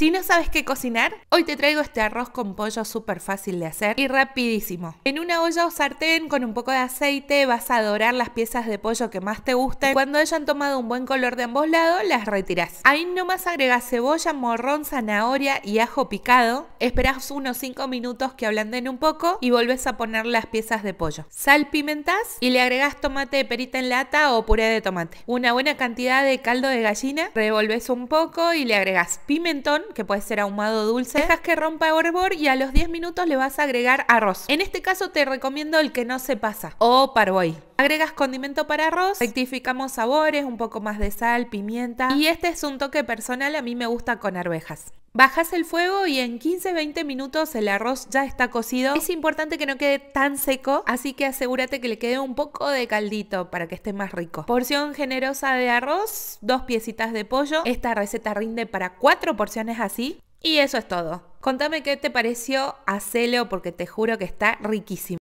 Si no sabes qué cocinar, hoy te traigo este arroz con pollo súper fácil de hacer y rapidísimo. En una olla o sartén con un poco de aceite vas a dorar las piezas de pollo que más te gusten. Cuando hayan tomado un buen color de ambos lados, las retiras. Ahí nomás agregas cebolla, morrón, zanahoria y ajo picado. Esperás unos 5 minutos que ablanden un poco y volvés a poner las piezas de pollo. Sal, pimentas y le agregas tomate de perita en lata o puré de tomate. Una buena cantidad de caldo de gallina, revolves un poco y le agregas pimentón que puede ser ahumado dulce. Dejas que rompa hervor y a los 10 minutos le vas a agregar arroz. En este caso te recomiendo el que no se pasa o parboil. Agregas condimento para arroz, rectificamos sabores, un poco más de sal, pimienta y este es un toque personal, a mí me gusta con arvejas. Bajas el fuego y en 15-20 minutos el arroz ya está cocido. Es importante que no quede tan seco, así que asegúrate que le quede un poco de caldito para que esté más rico. Porción generosa de arroz, dos piecitas de pollo. Esta receta rinde para cuatro porciones así. Y eso es todo. Contame qué te pareció, hacelo porque te juro que está riquísimo.